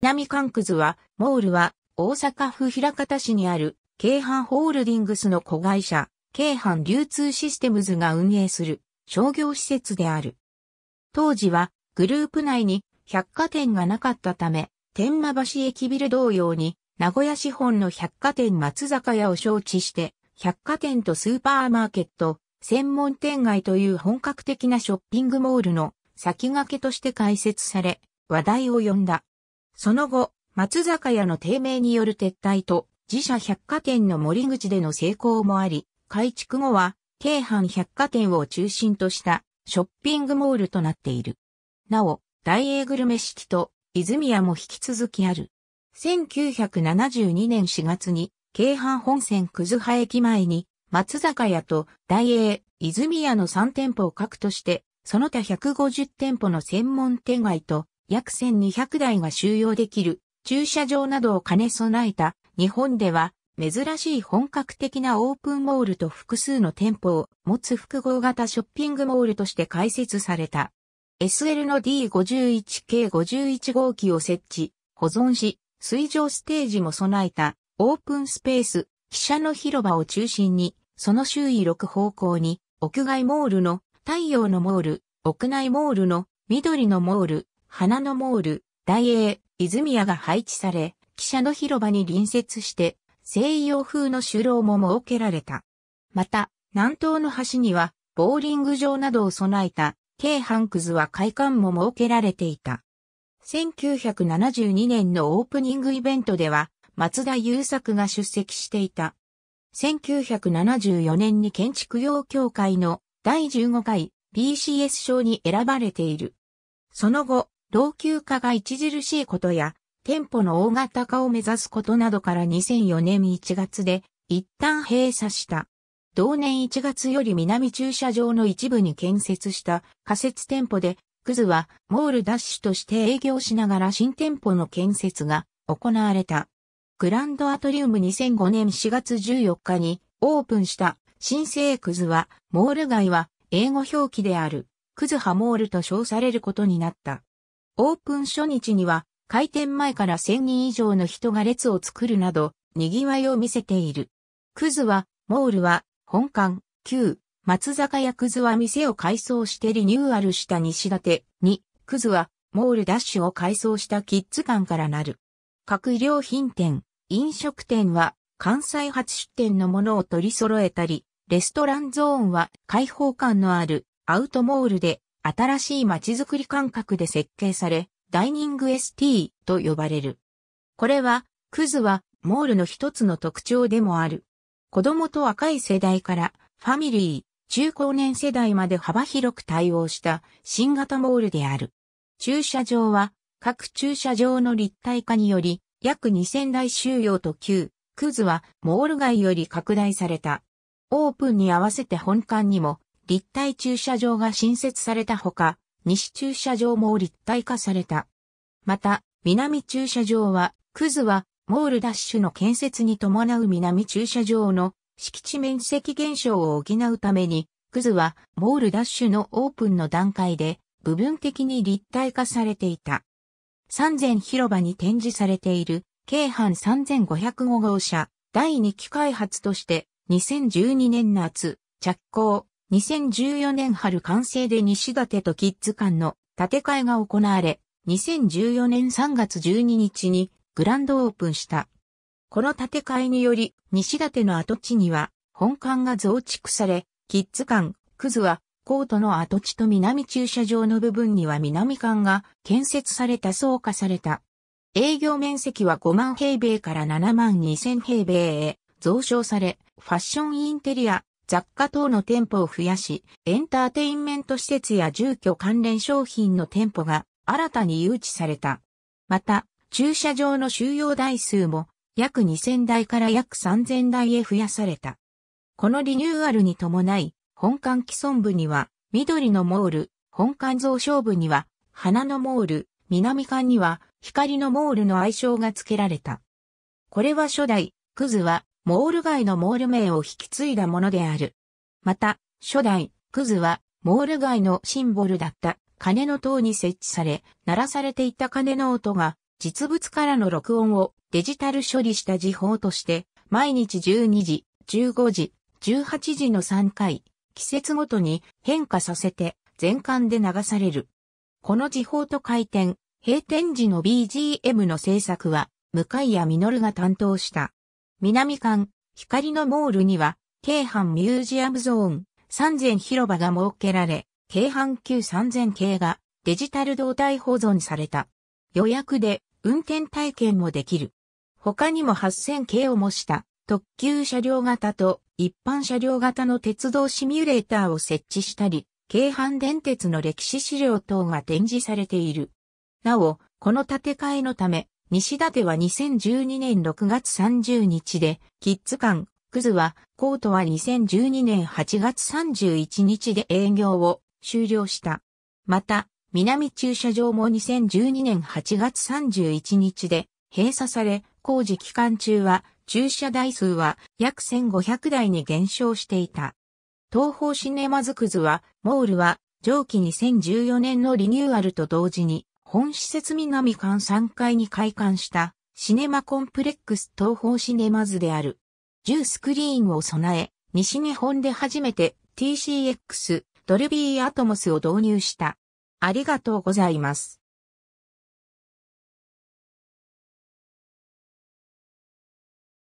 南関区図は、モールは、大阪府平方市にある、京阪ホールディングスの子会社、京阪流通システムズが運営する商業施設である。当時は、グループ内に百貨店がなかったため、天満橋駅ビル同様に、名古屋市本の百貨店松坂屋を招致して、百貨店とスーパーマーケット、専門店街という本格的なショッピングモールの先駆けとして開設され、話題を呼んだ。その後、松坂屋の低迷による撤退と、自社百貨店の森口での成功もあり、改築後は、京阪百貨店を中心としたショッピングモールとなっている。なお、大英グルメ式と泉屋も引き続きある。1972年4月に、京阪本線葛葉駅前に、松坂屋と大英、泉屋の3店舗を各として、その他150店舗の専門店街と約1200台が収容できる駐車場などを兼ね備えた日本では珍しい本格的なオープンモールと複数の店舗を持つ複合型ショッピングモールとして開設された。SL の D51 k 51号機を設置、保存し、水上ステージも備えたオープンスペース、汽車の広場を中心に、その周囲6方向に、屋外モールの太陽のモール、屋内モールの緑のモール、花のモール、大英、泉屋が配置され、汽車の広場に隣接して、西洋風の酒楼も設けられた。また、南東の端には、ボーリング場などを備えた、京阪クズは会館も設けられていた。1972年のオープニングイベントでは、松田優作が出席していた。1974年に建築用協会の第15回 BCS 賞に選ばれている。その後、老朽化が著しいことや、店舗の大型化を目指すことなどから2004年1月で一旦閉鎖した。同年1月より南駐車場の一部に建設した仮設店舗で、クズはモールダッシュとして営業しながら新店舗の建設が行われた。グランドアトリウム2005年4月14日にオープンした新生クズは、モール街は英語表記である、クズハモールと称されることになった。オープン初日には開店前から1000人以上の人が列を作るなど、賑わいを見せている。クズは、モールは、本館、旧、松坂屋クズは店を改装してリニューアルした西立に、クズは、モールダッシュを改装したキッズ館からなる。各良品店、飲食店は、関西初出店のものを取り揃えたり、レストランゾーンは開放感のあるアウトモールで新しい街づくり感覚で設計され、ダイニング ST と呼ばれる。これは、クズはモールの一つの特徴でもある。子供と若い世代からファミリー、中高年世代まで幅広く対応した新型モールである。駐車場は各駐車場の立体化により約2000台収容と旧、クズはモール街より拡大された。オープンに合わせて本館にも立体駐車場が新設されたほか、西駐車場も立体化された。また、南駐車場は、クズは、モールダッシュの建設に伴う南駐車場の敷地面積減少を補うために、クズはモールダッシュのオープンの段階で部分的に立体化されていた。三千広場に展示されている、京阪3505号車、第2期開発として、2012年夏、着工、2014年春完成で西館とキッズ館の建て替えが行われ、2014年3月12日にグランドオープンした。この建て替えにより、西館の跡地には本館が増築され、キッズ館、クズはコートの跡地と南駐車場の部分には南館が建設された総化された。営業面積は5万平米から7万2000平米へ増床され、ファッションインテリア、雑貨等の店舗を増やし、エンターテインメント施設や住居関連商品の店舗が新たに誘致された。また、駐車場の収容台数も約2000台から約3000台へ増やされた。このリニューアルに伴い、本館既存部には緑のモール、本館増床部には花のモール、南館には光のモールの愛称が付けられた。これは初代、クズはモール街のモール名を引き継いだものである。また、初代、クズは、モール街のシンボルだった鐘の塔に設置され、鳴らされていた鐘の音が、実物からの録音をデジタル処理した時報として、毎日12時、15時、18時の3回、季節ごとに変化させて、全館で流される。この時報と回転、閉店時の BGM の制作は、向谷実が担当した。南館、光のモールには、京阪ミュージアムゾーン、3000広場が設けられ、京阪急3000系がデジタル動態保存された。予約で運転体験もできる。他にも8000系を模した特急車両型と一般車両型の鉄道シミュレーターを設置したり、京阪電鉄の歴史資料等が展示されている。なお、この建て替えのため、西舘は2012年6月30日で、キッズ館、クズは、コートは2012年8月31日で営業を終了した。また、南駐車場も2012年8月31日で閉鎖され、工事期間中は駐車台数は約1500台に減少していた。東方シネマズクズは、モールは上記2014年のリニューアルと同時に本施設南館3階に開館したシネマコンプレックス東方シネマズである。10スクリーンを備え、西日本で初めて TCX ドルビーアトモスを導入した。ありがとうございます。